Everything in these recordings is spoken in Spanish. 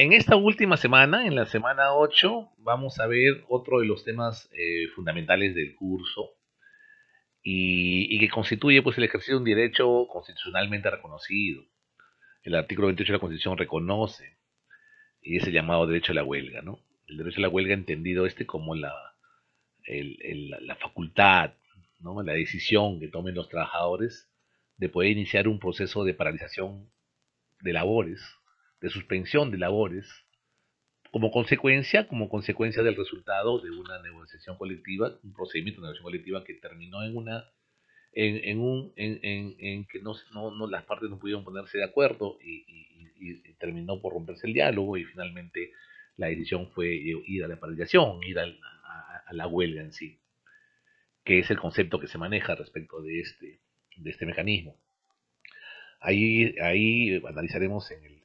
En esta última semana, en la semana 8, vamos a ver otro de los temas eh, fundamentales del curso y, que constituye pues, el ejercicio de un derecho constitucionalmente reconocido. El artículo 28 de la Constitución reconoce y es el llamado derecho a la huelga. ¿no? El derecho a la huelga entendido este como la, la facultad, ¿no? la decisión que tomen los trabajadores de poder iniciar un proceso de paralización de labores de suspensión de labores como consecuencia, como consecuencia del resultado de una negociación colectiva, un procedimiento de negociación colectiva que terminó en una en, un en, que no, no, las partes no pudieron ponerse de acuerdo y, terminó por romperse el diálogo y finalmente la decisión fue ir a la paralización, ir a, a la huelga en sí, que es el concepto que se maneja respecto de este de este mecanismo. Ahí ahí analizaremos en el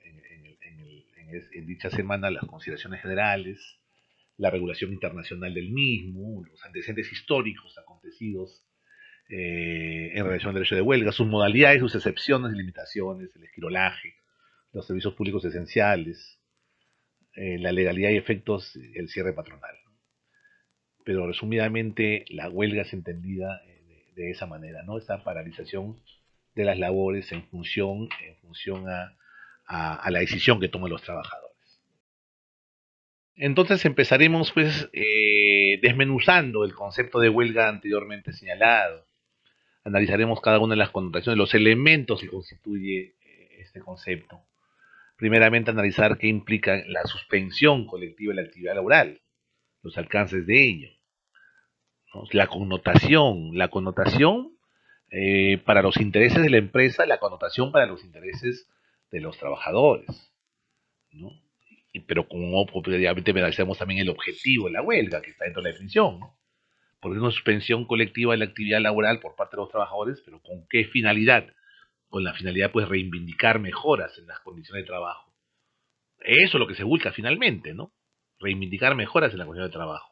en dicha semana las consideraciones generales, la regulación internacional del mismo, los antecedentes históricos acontecidos eh, en relación al derecho de huelga, sus modalidades, sus excepciones y limitaciones, el esquirolaje, los servicios públicos esenciales, eh, la legalidad y efectos, el cierre patronal. Pero resumidamente, la huelga es entendida eh, de, de, esa manera, ¿no? Esta paralización de las labores en función, en función a a, la decisión que tomen los trabajadores. Entonces empezaremos pues eh, desmenuzando el concepto de huelga anteriormente señalado. Analizaremos cada una de las connotaciones, los elementos que constituye eh, este concepto. Primeramente analizar qué implica la suspensión colectiva de la actividad laboral, los alcances de ello, la connotación, la connotación eh, para los intereses de la empresa, la connotación para los intereses de los trabajadores. ¿no? Y, pero como pues, obviamente analizamos también el objetivo de la huelga, que está dentro de la definición, ¿no? porque una suspensión colectiva de la actividad laboral por parte de los trabajadores, pero ¿con qué finalidad? Con la finalidad pues reivindicar mejoras en las condiciones de trabajo. Eso es lo que se busca finalmente, ¿no? Reivindicar mejoras en las condiciones de trabajo.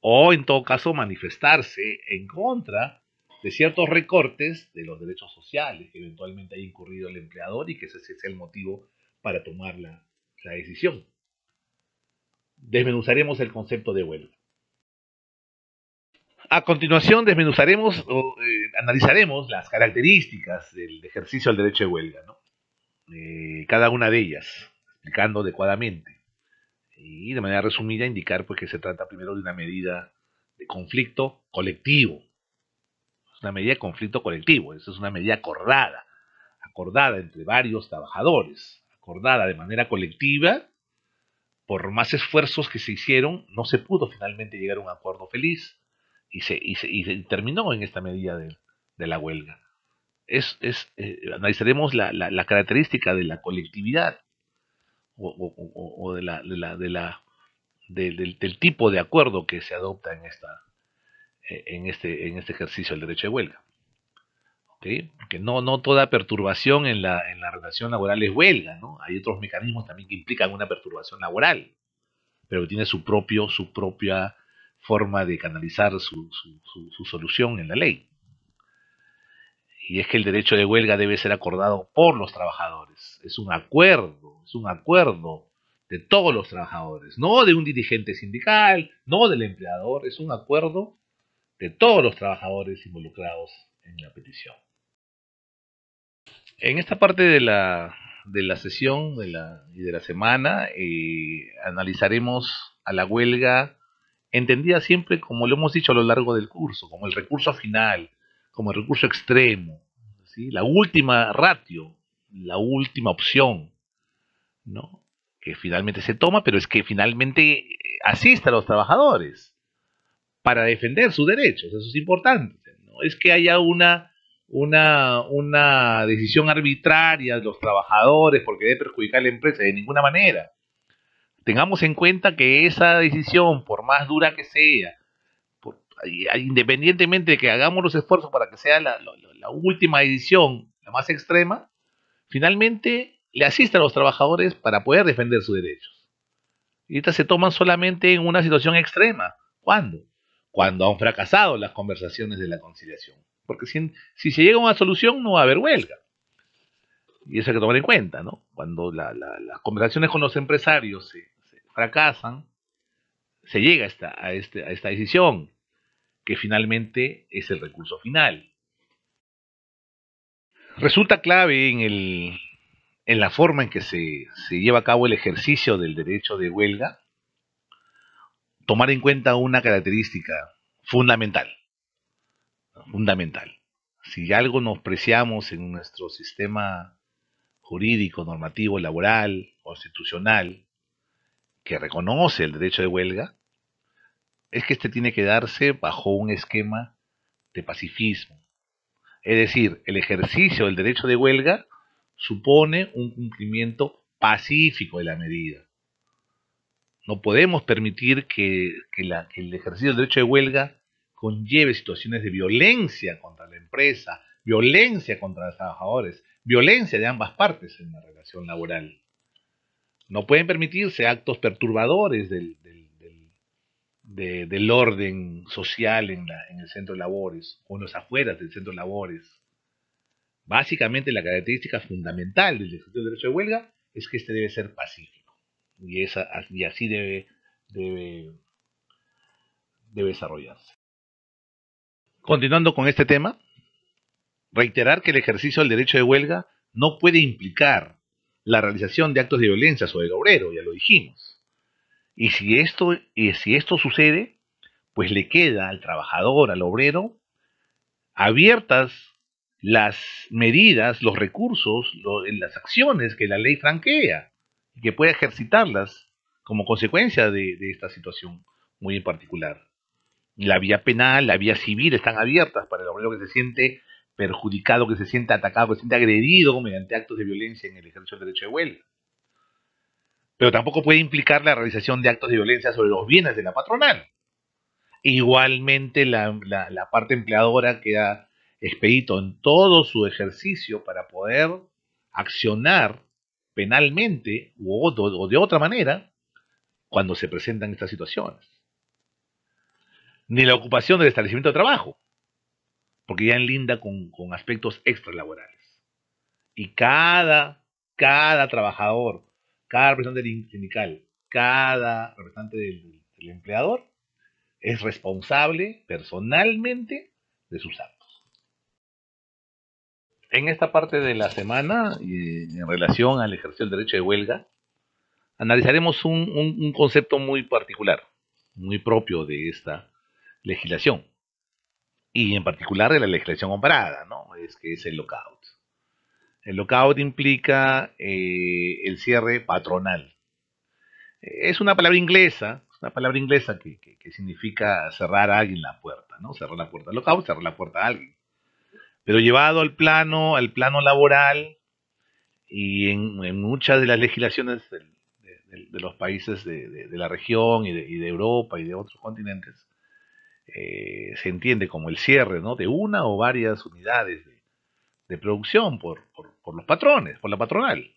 O en todo caso manifestarse en contra de ciertos recortes de los derechos sociales que eventualmente haya incurrido el empleador y que ese sea el motivo para tomar la, decisión. Desmenuzaremos el concepto de huelga. A continuación desmenuzaremos o eh, analizaremos las características del ejercicio del derecho de huelga, eh, cada una de ellas, explicando adecuadamente y de manera resumida indicar pues, que se trata primero de una medida de conflicto colectivo una medida de conflicto colectivo, esa es una medida acordada, acordada entre varios trabajadores, acordada de manera colectiva, por más esfuerzos que se hicieron, no se pudo finalmente llegar a un acuerdo feliz y se, y terminó en esta medida de, la huelga. Es, eh, analizaremos la, característica de la colectividad o, de de la del tipo de acuerdo que se adopta en esta, eh, en este, en este ejercicio del derecho de huelga. ¿Okay? Porque no, no toda perturbación en la, relación laboral es huelga, Hay otros mecanismos también que implican una perturbación laboral, pero tiene su, propio, su propia forma de canalizar su, su, su solución en la ley. Y es que el derecho de huelga debe ser acordado por los trabajadores. Es un acuerdo, es un acuerdo de todos los trabajadores, no de un dirigente sindical, no del empleador, es un acuerdo de todos los trabajadores involucrados en la petición. En esta parte de la, sesión y de la semana eh, analizaremos a la huelga entendida siempre como lo hemos dicho a lo largo del curso, como el recurso final, como el recurso extremo, la última ratio, la última opción, ¿no? que finalmente se toma, pero es que finalmente eh, asiste a los trabajadores para defender sus derechos, eso es importante. No es que haya una, una, decisión arbitraria de los trabajadores porque debe perjudicar a la empresa, de ninguna manera. Tengamos en cuenta que esa decisión, por más dura que sea, independientemente de que hagamos los esfuerzos para que sea la, última decisión, la más extrema, finalmente le asiste a los trabajadores para poder defender sus derechos. Y estas se toman solamente en una situación extrema. ¿Cuándo? cuando han fracasado las conversaciones de la conciliación. Porque si, se llega a una solución no va a haber huelga. Y eso hay que tomar en cuenta, ¿no? Cuando las conversaciones con los empresarios se, fracasan, se llega a esta, este, a, esta decisión, que finalmente es el recurso final. Resulta clave en, la forma en que se lleva a cabo el ejercicio del derecho de huelga tomar en cuenta una característica fundamental. Fundamental. Si algo nos preciamos en nuestro sistema jurídico, normativo, laboral, constitucional, que reconoce el derecho de huelga, es que este tiene que darse bajo un esquema de pacifismo. Es decir, el ejercicio del derecho de huelga supone un cumplimiento pacífico de la medida. No podemos permitir que, el ejercicio del derecho de huelga conlleve situaciones de violencia contra la empresa, violencia contra los trabajadores, violencia de ambas partes en la relación laboral. No pueden permitirse actos perturbadores del, orden social en, en, el centro de labores o en las afueras del centro de labores. Básicamente la característica fundamental del ejercicio del derecho de huelga es que este debe ser pacífico. Y, esa, y así debe, desarrollarse. Continuando con este tema, reiterar que el ejercicio del derecho de huelga no puede implicar la realización de actos de violencia sobre el obrero, ya lo dijimos. Y si esto, y si esto sucede, pues le queda al trabajador, al obrero, abiertas las medidas, los recursos, las acciones que la ley franquea y que pueda ejercitarlas como consecuencia de, esta situación muy en particular. La vía penal, la vía civil están abiertas para el obrero que se siente perjudicado, que se siente atacado, que se siente agredido mediante actos de violencia en el ejercicio del derecho de huelga. Pero tampoco puede implicar la realización de actos de violencia sobre los bienes de la patronal. Igualmente, la, la parte empleadora queda expedito en todo su ejercicio para poder accionar penalmente o, de otra manera cuando se presentan estas situaciones. Ni la ocupación del establecimiento de trabajo, porque ya enlinda con, con aspectos extralaborales. Y cada, cada trabajador, cada representante sindical, cada representante del, del empleador es responsable personalmente de sus actos. En esta parte de la semana, en relación al ejercicio del derecho de huelga, analizaremos un, concepto muy particular, muy propio de esta legislación, y en particular de la legislación comparada, ¿no? Es que es el lockout. El lockout implica eh, el cierre patronal. Es una palabra inglesa, una palabra inglesa que, que significa cerrar a alguien la puerta, ¿no? Cerrar la puerta al lockout, cerrar la puerta a alguien pero llevado al plano, al plano laboral y en, muchas de las legislaciones de, los países de, la región y, de, Europa y de otros continentes, eh, se entiende como el cierre de una o varias unidades de, producción por, los patrones, por la patronal,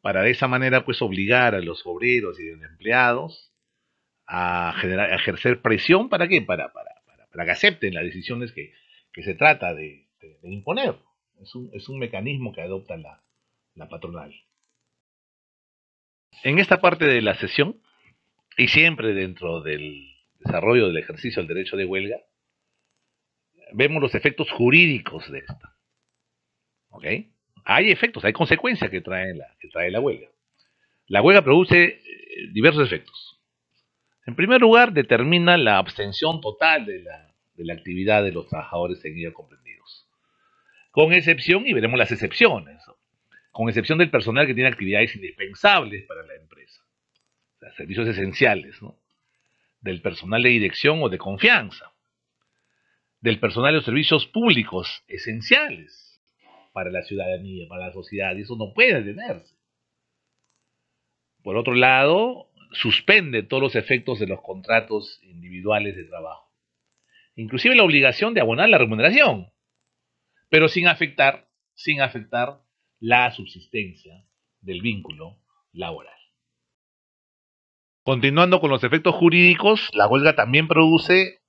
para de esa manera pues obligar a los obreros y a los empleados a, generar, ejercer presión para qué, para, para, para, que acepten las decisiones que se trata de, este, de, imponer. Es un, mecanismo que adopta la, patronal. En esta parte de la sesión, y siempre dentro del desarrollo del ejercicio del derecho de huelga, vemos los efectos jurídicos de esto. ¿Ok? Hay efectos, hay consecuencias que trae la, que trae la huelga. La huelga produce eh, diversos efectos. En primer lugar, determina la abstención total de la, actividad de los trabajadores en ella con excepción, y veremos las excepciones, con excepción del personal que tiene actividades indispensables para la empresa, o servicios esenciales, del personal de dirección o de confianza, del personal de los servicios públicos esenciales para la ciudadanía, para la sociedad, y eso no puede detenerse. Por otro lado, suspende todos los efectos de los contratos individuales de trabajo, inclusive la obligación de abonar la remuneración pero sin afectar, sin afectar la subsistencia del vínculo laboral. Continuando con los efectos jurídicos, la huelga también produce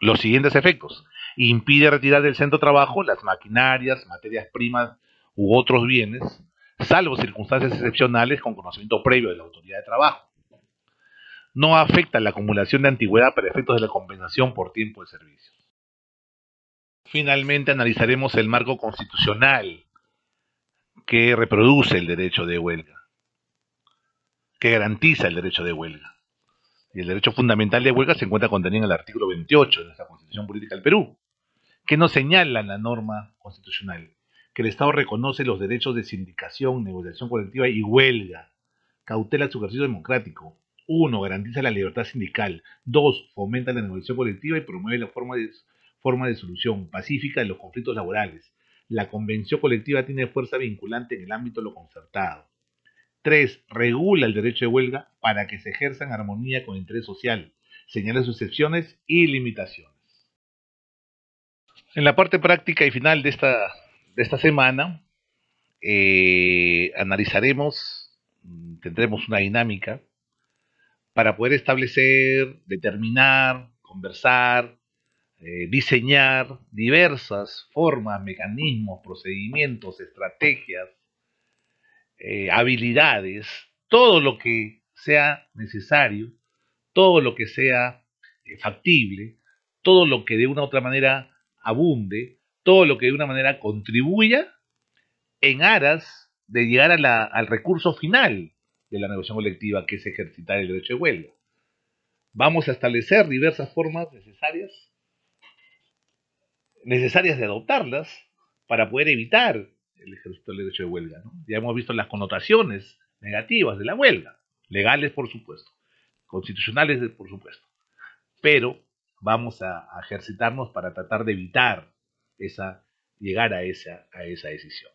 los siguientes efectos. Impide retirar del centro de trabajo las maquinarias, materias primas u otros bienes, salvo circunstancias excepcionales con conocimiento previo de la autoridad de trabajo. No afecta la acumulación de antigüedad para efectos de la compensación por tiempo de servicio. Finalmente analizaremos el marco constitucional que reproduce el derecho de huelga, que garantiza el derecho de huelga. Y el derecho fundamental de huelga se encuentra contenido en el artículo 28 de nuestra Constitución Política del Perú, que nos señala la norma constitucional, que el Estado reconoce los derechos de sindicación, negociación colectiva y huelga, cautela su ejercicio democrático. Uno, Garantiza la libertad sindical. Dos, Fomenta la negociación colectiva y promueve la forma de forma de solución pacífica de los conflictos laborales. La convención colectiva tiene fuerza vinculante en el ámbito de lo concertado. 3. Regula el derecho de huelga para que se ejerza en armonía con el interés social. Señala sus excepciones y limitaciones. En la parte práctica y final de esta, semana, eh, analizaremos, tendremos una dinámica para poder establecer, determinar, conversar, eh, diseñar diversas formas, mecanismos, procedimientos, estrategias, eh, habilidades, todo lo que sea necesario, todo lo que sea eh, factible, todo lo que de una u otra manera abunde, todo lo que de una manera contribuya en aras de llegar al recurso final de la negociación colectiva, que es ejercitar el derecho de huelga. Vamos a establecer diversas formas necesarias necesarias de adoptarlas para poder evitar el ejercicio del derecho de huelga. Ya hemos visto las connotaciones negativas de la huelga, legales por supuesto, constitucionales por supuesto, pero vamos a, ejercitarnos para tratar de evitar esa, llegar a esa, a esa decisión.